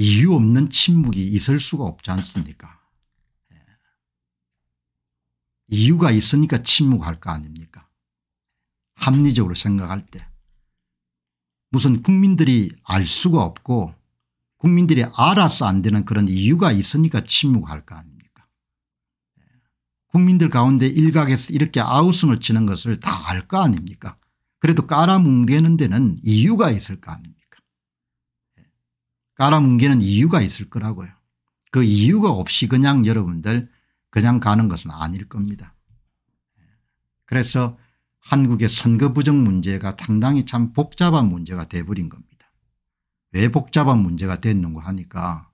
이유 없는 침묵이 있을 수가 없지 않습니까 예. 이유가 있으니까 침묵할 거 아닙니까 합리적으로 생각할 때 무슨 국민들이 알 수가 없고 국민들이 알아서 안 되는 그런 이유가 있으니까 침묵할 거 아닙니까 예. 국민들 가운데 일각에서 이렇게 아우성을 치는 것을 다 알 거 아닙니까 그래도 깔아뭉개는 데는 이유가 있을 거 아닙니까 깔아뭉개는 이유가 있을 거라고요. 그 이유가 없이 그냥 여러분들 그냥 가는 것은 아닐 겁니다. 그래서 한국의 선거 부정 문제가 당당히 참 복잡한 문제가 돼버린 겁니다. 왜 복잡한 문제가 됐는가 하니까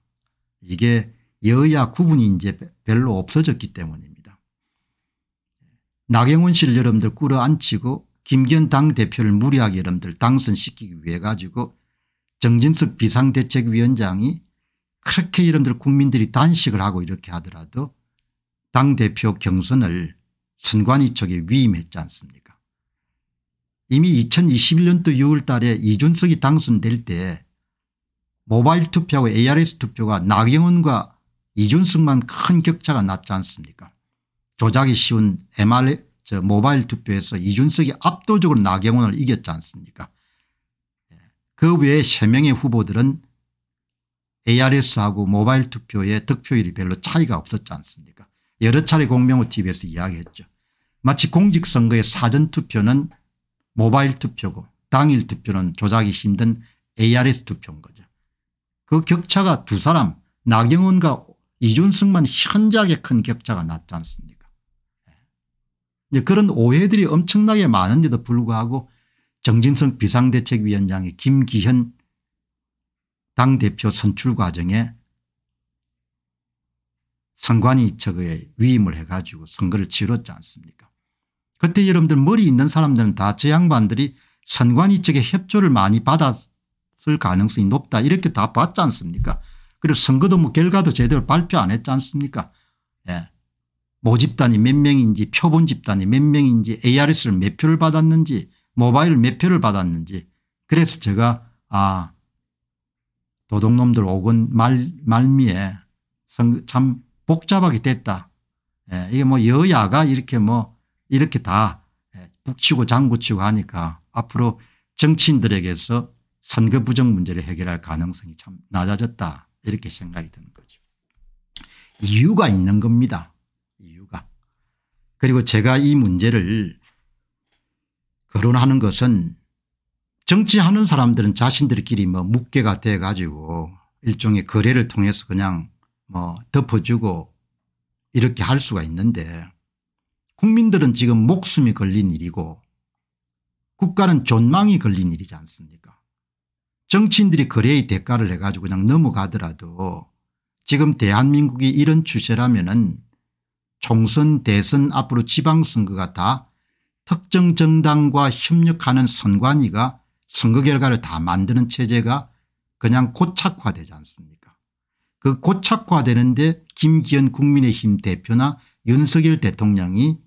이게 여야 구분이 이제 별로 없어졌기 때문입니다. 나경원 씨를 여러분들 끌어안치고 김기현 당대표를 무리하게 여러분들 당선시키기 위해 가지고 정진석 비상대책위원장이 그렇게 이름들 국민들이 단식을 하고 이렇게 하더라도 당대표 경선을 선관위 쪽에 위임했지 않습니까 이미 2021년도 6월 달에 이준석이 당선될 때 모바일 투표하고 ARS 투표가 나경원과 이준석만 큰 격차가 났지 않습니까 조작이 쉬운 MR 저 모바일 투표에서 이준석이 압도적으로 나경원을 이겼지 않습니까 그 외에 3명의 후보들은 ARS하고 모바일 투표의 득표율이 별로 차이가 없었지 않습니까 여러 차례 공명호 TV에서 이야기했죠. 마치 공직선거의 사전투표는 모바일 투표고 당일 투표는 조작이 힘든 ARS 투표인 거죠. 그 격차가 두 사람 나경원과 이준승만 현저하게 큰 격차가 났지 않습니까 네. 그런 오해들이 엄청나게 많은데도 불구하고 정진석 비상대책위원장의 김기현 당대표 선출 과정에 상관이 측에 위임을 해가지고 선거를 치렀지 않습니까 그때 여러분들 머리 있는 사람들은 다 저 양반들이 선관위 측의 협조를 많이 받았을 가능성이 높다 이렇게 다 봤지 않습니까 그리고 선거도 뭐 결과도 제대로 발표 안 했지 않습니까 예. 모집단이 몇 명인지 표본 집단이 몇 명인지 ARS를 몇 표를 받았는지 모바일 몇 표를 받았는지 그래서 제가 아 도둑놈들 오건 말, 말미에 참 복잡하게 됐다. 예, 이게 뭐 여야가 이렇게 뭐 이렇게 다 예, 북치고 장구치고 하니까 앞으로 정치인들에게서 선거 부정 문제를 해결할 가능성이 참 낮아졌다 이렇게 생각이 드는 거죠. 이유가 있는 겁니다. 이유가. 그리고 제가 이 문제를 결혼하는 것은 정치하는 사람들은 자신들끼리 뭐 묵개가 돼 가지고 일종의 거래를 통해서 그냥 뭐 덮어주고 이렇게 할 수가 있는데 국민들은 지금 목숨이 걸린 일이고 국가는 존망이 걸린 일이지 않습니까 정치인들이 거래의 대가를 해 가지고 그냥 넘어가더라도 지금 대한민국이 이런 추세라면 은 총선 대선 앞으로 지방선거가 다 특정 정당과 협력하는 선관위가 선거 결과를 다 만드는 체제가 그냥 고착화되지 않습니까 그 고착화되는데 김기현 국민의힘 대표나 윤석열 대통령이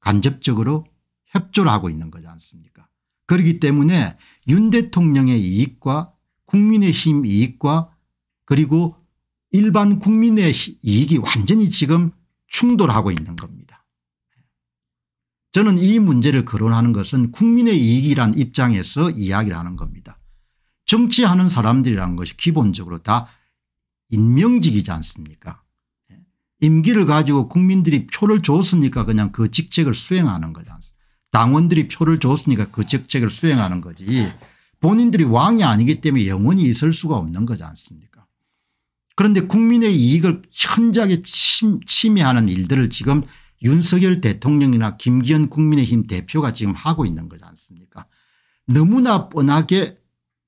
간접적으로 협조를 하고 있는 거지 않습니까 그렇기 때문에 윤 대통령의 이익과 국민의힘 이익과 그리고 일반 국민의 이익이 완전히 지금 충돌하고 있는 겁니다. 저는 이 문제를 거론하는 것은 국민의 이익이란 입장에서 이야기를 하는 겁니다. 정치하는 사람들이라는 것이 기본적으로 다 임명직이지 않습니까 임기를 가지고 국민들이 표를 줬으니까 그냥 그 직책을 수행하는 거지 않습니까 당원들이 표를 줬으니까 그 직책을 수행하는 거지 본인들이 왕이 아니기 때문에 영원히 있을 수가 없는 거지 않습니까 그런데 국민의 이익을 현저하게 침해하는 일들을 지금 윤석열 대통령이나 김기현 국민의힘 대표가 지금 하고 있는 거지 않습니까 너무나 뻔하게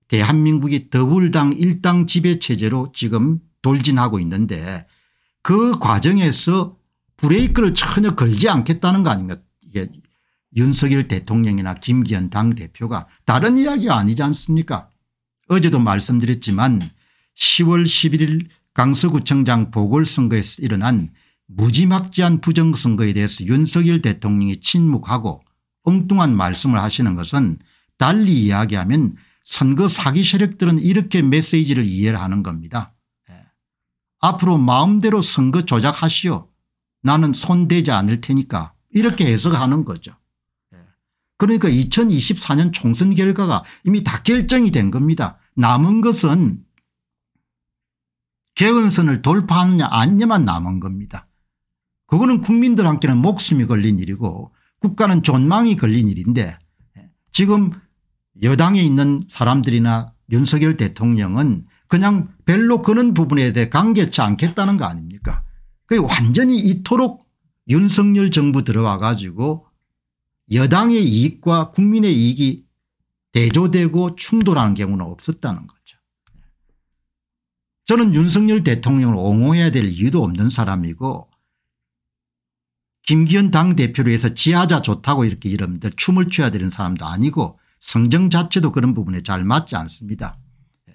대한민국이 더불당 일당 지배체제로 지금 돌진하고 있는데 그 과정에서 브레이크를 전혀 걸지 않겠다는 거 아닌가 이게 윤석열 대통령이나 김기현 당대표가 다른 이야기가 아니지 않습니까 어제도 말씀드렸지만 10월 11일 강서구청장 보궐선거에서 일어난 무지막지한 부정선거에 대해서 윤석열 대통령이 침묵하고 엉뚱한 말씀을 하시는 것은 달리 이야기하면 선거 사기 세력들은 이렇게 메시지를 이해를 하는 겁니다. 예. 앞으로 마음대로 선거 조작하시오. 나는 손대지 않을 테니까 이렇게 해석하는 거죠. 예. 그러니까 2024년 총선 결과가 이미 다 결정이 된 겁니다. 남은 것은 개헌선을 돌파하느냐 아니냐만 남은 겁니다. 그거는 국민들한테는 목숨이 걸린 일이고 국가는 존망이 걸린 일인데 예, 지금 여당에 있는 사람들이나 윤석열 대통령은 그냥 별로 그런 부분에 대해 관계치 않겠다는 거 아닙니까 그게 완전히 이토록 윤석열 정부 들어와 가지고 여당의 이익과 국민의 이익이 대조되고 충돌하는 경우는 없었다는 거죠. 예. 저는 윤석열 대통령을 옹호해야 될 이유도 없는 사람이고 김기현 당대표로 해서 지하자 좋다고 이렇게 이러는 춤을 춰야 되는 사람도 아니고 성정 자체도 그런 부분에 잘 맞지 않습니다. 예.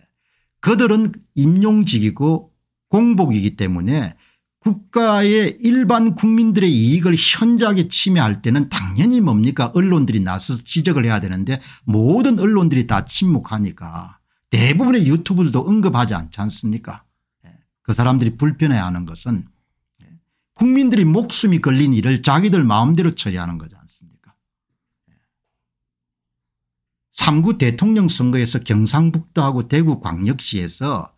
그들은 임용직이고 공복이기 때문에 국가의 일반 국민들의 이익을 현저하게 침해할 때는 당연히 뭡니까 언론들이 나서서 지적을 해야 되는데 모든 언론들이 다 침묵하니까 대부분의 유튜브들도 언급하지 않지 않습니까 예. 그 사람들이 불편해하는 것은 국민들이 목숨이 걸린 일을 자기들 마음대로 처리하는 거지 않습니까 3구 예. 대통령 선거에서 경상북도하고 대구광역시에서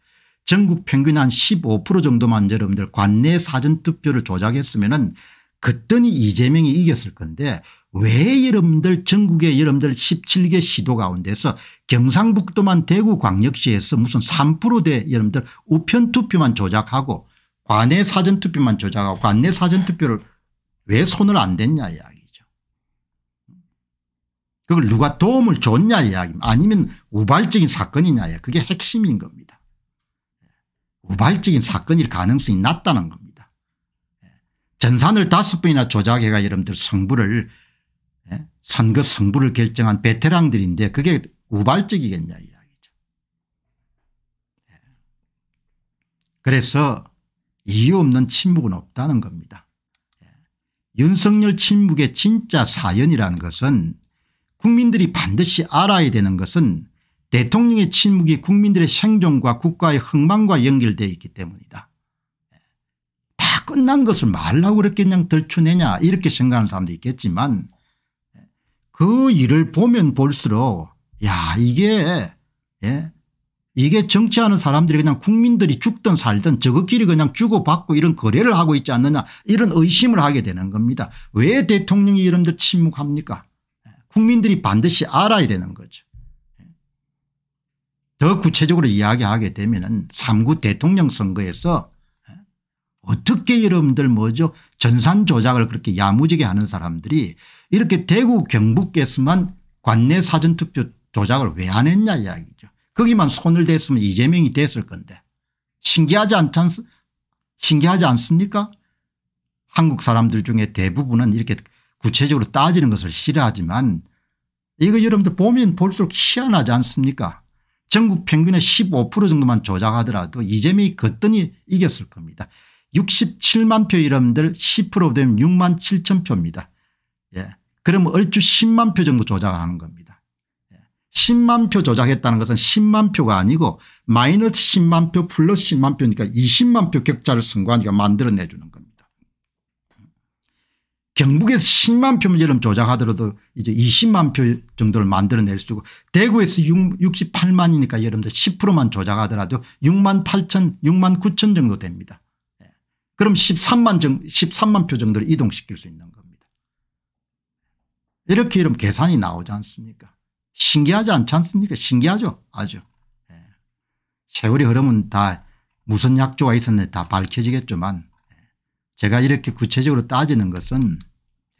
전국 평균 한 15% 정도만 여러분들 관내 사전투표를 조작했으면 은 그랬더니 이재명이 이겼을 건데 왜 여러분들 전국의 여러분들 17개 시도 가운데서 경상북도만 대구광역시에서 무슨 3%대 여러분들 우편투표만 조작하고 관내 사전투표만 조작하고 관내 사전투표를 왜 손을 안 댔냐 이야기죠. 그걸 누가 도움을 줬냐 이야기입니다. 아니면 우발적인 사건이냐 이야기 그게 핵심인 겁니다. 우발적인 사건일 가능성이 낮다는 겁니다. 전산을 다섯 번이나 조작해가 여러분들 성부를 예, 선거 성부를 결정한 베테랑들인데 그게 우발적이겠냐 이야기죠. 예. 그래서 이유 없는 침묵은 없다는 겁니다. 예. 윤석열 침묵의 진짜 사연이라는 것은 국민들이 반드시 알아야 되는 것은 대통령의 침묵이 국민들의 생존과 국가의 흥망과 연결되어 있기 때문이다. 예. 다 끝난 것을 말라고 그렇게 그냥 들추내냐 이렇게 생각하는 사람도 있겠지만 예. 그 일을 보면 볼수록 야 이게 예? 이게 정치하는 사람들이 그냥 국민들이 죽든 살든 저것끼리 그냥 주고받고 이런 거래를 하고 있지 않느냐 이런 의심을 하게 되는 겁니다. 왜 대통령이 이런들 침묵합니까 국민들이 반드시 알아야 되는 거죠. 더 구체적으로 이야기하게 되면 은 3구 대통령 선거에서 어떻게 여러분들 뭐죠 전산 조작을 그렇게 야무지게 하는 사람들이 이렇게 대구 경북에서만 관내 사전투표 조작을 왜 안 했냐 이야기 거기만 손을 댔으면 이재명이 됐을 건데 신기하지 않잖 신기하지 않습니까 한국 사람들 중에 대부분은 이렇게 구체적으로 따지는 것을 싫어하지만 이거 여러분들 보면 볼수록 희한하지 않습니까 전국 평균의 15% 정도만 조작하더라도 이재명이 거뜬히 이겼을 겁니다. 67만 표 여러분들 10% 되면 6만 7천 표입니다. 예. 그러면 얼추 10만 표 정도 조작하는 을 겁니다. 10만 표 조작했다는 것은 10만 표가 아니고 마이너스 10만 표 플러스 10만 표니까 20만 표격자를선하니까 만들어내주는 겁니다. 경북에서 10만 표 문제를 조작하더라도 이제 20만 표 정도를 만들어낼 수 있고 대구에서 68만이니까 여러분들 10%만 조작하더라도 6만 8천 6만 9천 정도 됩니다. 예. 그럼 13만, 정, 13만 표 정도를 이동시킬 수 있는 겁니다. 이렇게 이러면 계산이 나오지 않습니까 신기하지 않지 않습니까? 신기하죠. 아주. 예. 세월이 흐르면 다 무슨 약조가 있었는지 다 밝혀지겠지만 예. 제가 이렇게 구체적으로 따지는 것은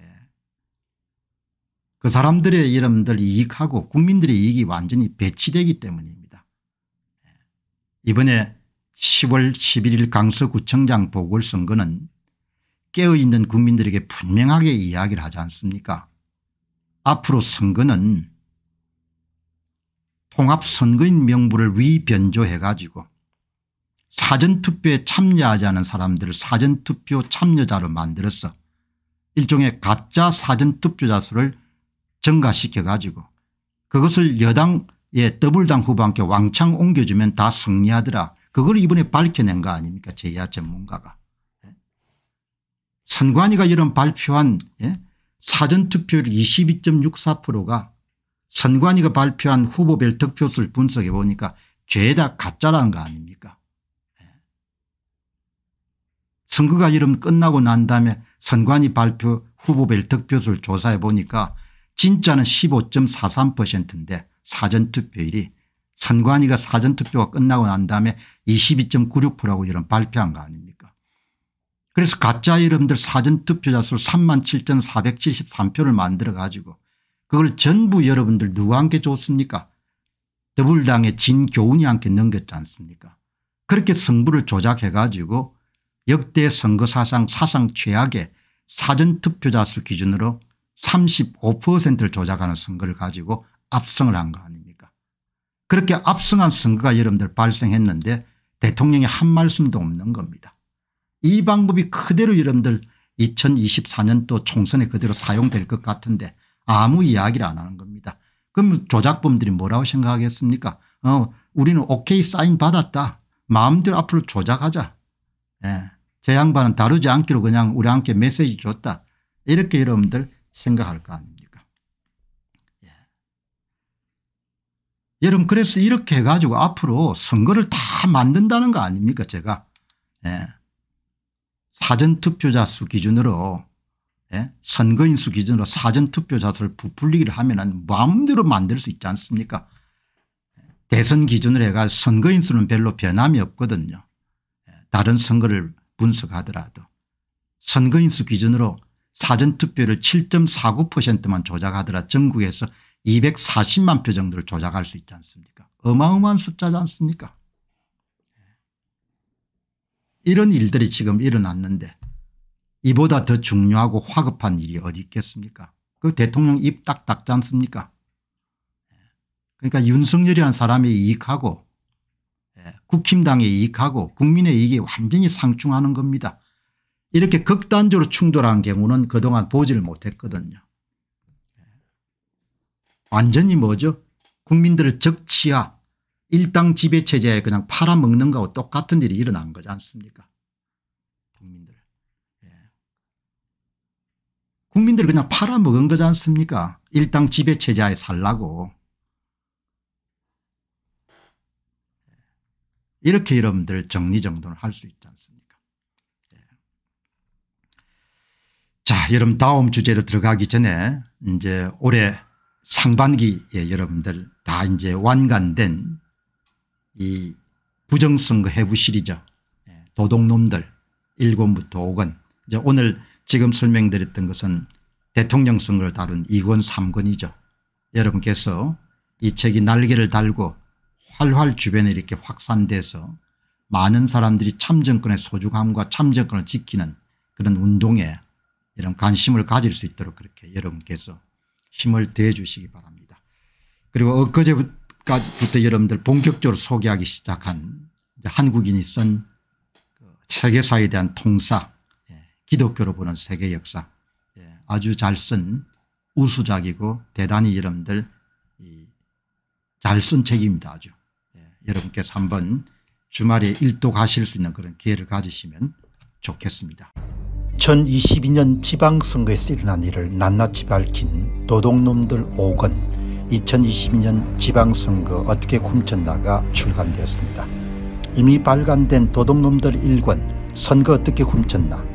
예. 그 사람들의 이름들 이익하고 국민들의 이익이 완전히 배치되기 때문입니다. 예. 이번에 10월 11일 강서구청장 보궐선거는 깨어있는 국민들에게 분명하게 이야기를 하지 않습니까 앞으로 선거는 통합선거인 명부를 위변조해 가지고 사전투표에 참여하지 않은 사람들을 사전투표 참여자로 만들어서 일종의 가짜 사전투표자 수를 증가시켜 가지고 그것을 여당의 더블당 후보한테 왕창 옮겨주면 다 승리하더라. 그걸 이번에 밝혀낸 거 아닙니까 제야 전문가가. 예. 선관위가 이런 발표한 예, 사전투표율 22.64%가 선관위가 발표한 후보별 득표수를 분석해 보니까 죄다 가짜라는 거 아닙니까 예. 선거가 이름 끝나고 난 다음에 선관위 발표 후보별 득표수를 조사해 보니까 진짜는 15.43%인데 사전투표율이 선관위가 사전투표가 끝나고 난 다음에 22.96%라고 이런 발표한 거 아닙니까 그래서 가짜 이름들 사전투표자 수 37,473표를 만들어 가지고 그걸 전부 여러분들 누구한테 줬습니까 더불당의 진 교훈이 함께 넘겼지 않습니까 그렇게 승부를 조작해 가지고 역대 선거 사상 사상 최악의 사전투표자 수 기준으로 35%를 조작하는 선거를 가지고 압승을 한 거 아닙니까 그렇게 압승한 선거가 여러분들 발생했는데 대통령이 한 말씀도 없는 겁니다. 이 방법이 그대로 여러분들 2024년도 총선에 그대로 사용될 것 같은데 아무 이야기를 안 하는 겁니다. 그럼 조작범들이 뭐라고 생각하겠습니까 어, 우리는 오케이 사인 받았다. 마음대로 앞으로 조작하자. 예. 제 양반은 다루지 않기로 그냥 우리 함께 메시지 줬다. 이렇게 여러분들 생각할 거 아닙니까 예. 여러분 그래서 이렇게 해가지고 앞으로 선거를 다 만든다는 거 아닙니까 제가 예. 사전투표자 수 기준으로 예? 선거인수 기준으로 사전투표자수를 부풀리기를 하면 마음대로 만들 수 있지 않습니까 대선 기준을 해가 선거인수는 별로 변함이 없거든요. 예, 다른 선거를 분석하더라도 선거인수 기준으로 사전투표를 7.49%만 조작하더라 전국에서 240만 표 정도를 조작할 수 있지 않습니까 어마어마한 숫자지 않습니까 예. 이런 일들이 지금 일어났는데 이보다 더 중요하고 화급한 일이 어디 있겠습니까 그 대통령 입 딱 닦지 않습니까 그러니까 윤석열이라는 사람의 이익하고 예, 국힘당의 이익하고 국민의 이익이 완전히 상충하는 겁니다. 이렇게 극단적으로 충돌한 경우는 그동안 보지를 못했거든요. 예. 완전히 뭐죠 국민들을 적치하 일당 지배체제에 그냥 팔아먹는 거하고 똑같은 일이 일어난 거지 않습니까 국민들. 국민들이 그냥 팔아먹은 거지 않습니까 일당 지배체제에 살라고. 이렇게 여러분들 정리정돈을 할 수 있지 않습니까 예. 자 여러분 다음 주제로 들어가기 전에 이제 올해 상반기에 여러분들 다 이제 완간된 이 부정선거 해부 시리즈 예, 도둑놈들 1권부터 5권 이제 오늘 지금 설명드렸던 것은 대통령 선거를 다룬 2권 3권이죠. 여러분께서 이 책이 날개를 달고 활활 주변에 이렇게 확산돼서 많은 사람들이 참정권의 소중함과 참정권을 지키는 그런 운동에 이런 관심을 가질 수 있도록 그렇게 여러분께서 힘을 대 주시기 바랍니다. 그리고 엊그제부터 여러분들 본격적으로 소개하기 시작한 한국인이 쓴 세계사에 그 대한 통사 기독교로 보는 세계 역사 예, 아주 잘 쓴 우수작이고 대단히 여러분들 잘 쓴 책입니다 아주 예, 여러분께서 한번 주말에 일도 가실 수 있는 그런 기회를 가지시면 좋겠습니다. 2022년 지방선거에서 일어난 일을 낱낱이 밝힌 도둑놈들 5권 2022년 지방선거 어떻게 훔쳤나가 출간되었습니다. 이미 발간된 도둑놈들 1권 선거 어떻게 훔쳤나